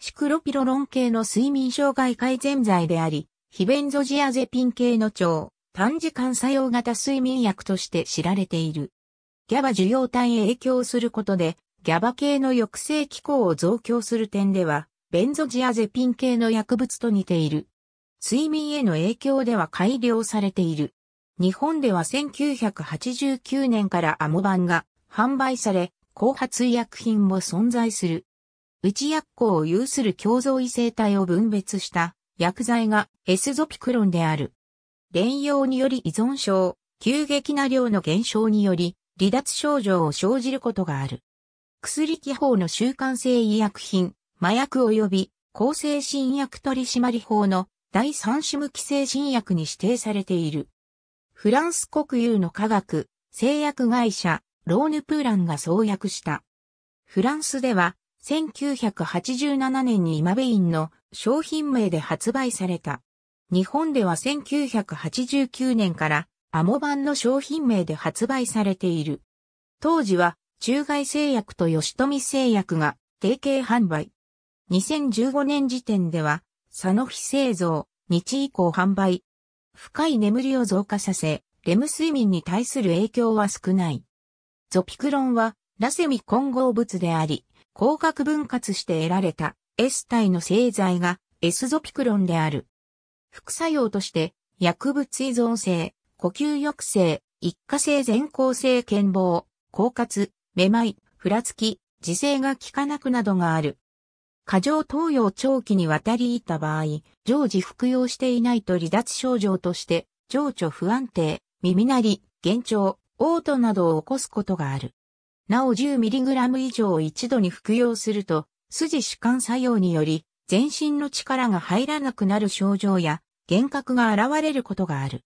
シクロピロロン系の睡眠障害改善剤であり、ヒベンゾジアゼピン系の腸、短時間作用型睡眠薬として知られている。ギャバ受容体へ影響することで、ギャバ系の抑制機構を増強する点では、ベンゾジアゼピン系の薬物と似ている。睡眠への影響では改良されている。日本では1989年からアモバンが販売され、後発医薬品も存在する。内薬効を有する共造異性体を分別した薬剤がエスゾピクロンである。連用により依存症、急激な量の減少により離脱症状を生じることがある。薬規法の習慣性医薬品、麻薬及び抗生新薬取締法の第三種無寄性新薬に指定されている。フランス国有の科学、製薬会社、ローヌプーランが創薬した。フランスでは、1987年に今ベインの商品名で発売された。日本では1989年からアモ版の商品名で発売されている。当時は中外製薬と吉富製薬が提携販売。2015年時点では、サノフィ製造、日以降販売。深い眠りを増加させ、レム睡眠に対する影響は少ない。ゾピクロンはラセミ混合物であり、光学分割して得られた S 体の製剤が S ゾピクロンである。副作用として、薬物依存性、呼吸抑制、一過性全行性健忘、狡猾、めまい、ふらつき、自制が効かなくなどがある。過剰投与を長期にわたりいた場合、常時服用していないと離脱症状として、情緒不安定、耳鳴り、幻聴、嘔吐などを起こすことがある。なお 10mg 以上を一度に服用すると、筋主観作用により、全身の力が入らなくなる症状や、幻覚が現れることがある。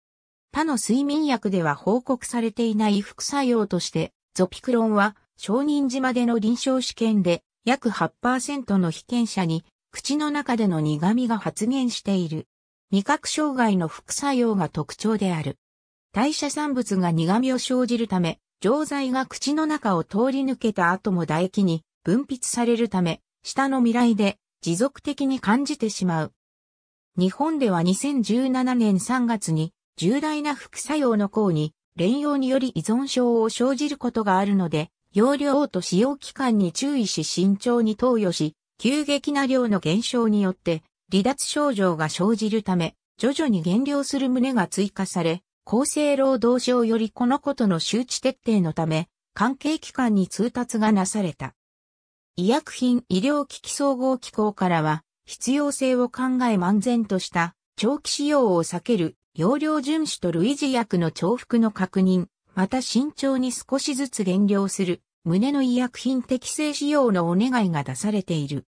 他の睡眠薬では報告されていない副作用として、ゾピクロンは、承認時までの臨床試験で、約8%の被験者に、口の中での苦味が発現している。味覚障害の副作用が特徴である。代謝産物が苦味を生じるため、錠剤が口の中を通り抜けた後も唾液に分泌されるため、舌の未来で持続的に感じてしまう。日本では2017年3月に重大な副作用の項に、連用により依存症を生じることがあるので、容量と使用期間に注意し慎重に投与し、急激な量の減少によって離脱症状が生じるため、徐々に減量する旨が追加され、厚生労働省よりこのことの周知徹底のため、関係機関に通達がなされた。医薬品医療機器総合機構からは、必要性を考え漫然とした長期使用を避ける容量遵守と類似薬の重複の確認、また慎重に少しずつ減量する、胸の医薬品適正使用のお願いが出されている。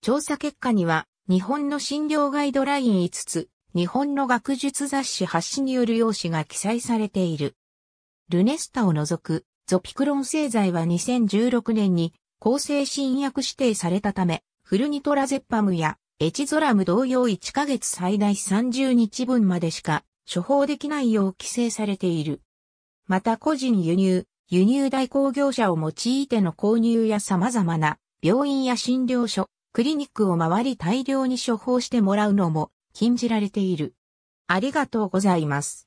調査結果には、日本の診療ガイドライン5つ、日本の学術雑誌発誌による用紙が記載されている。ルネスタを除くゾピクロン製剤は2016年に抗生新薬指定されたため、フルニトラゼッパムやエチゾラム同様1ヶ月最大30日分までしか処方できないよう規制されている。また個人輸入、輸入代行業者を用いての購入や様々な病院や診療所、クリニックを回り大量に処方してもらうのも禁じられている。ありがとうございます。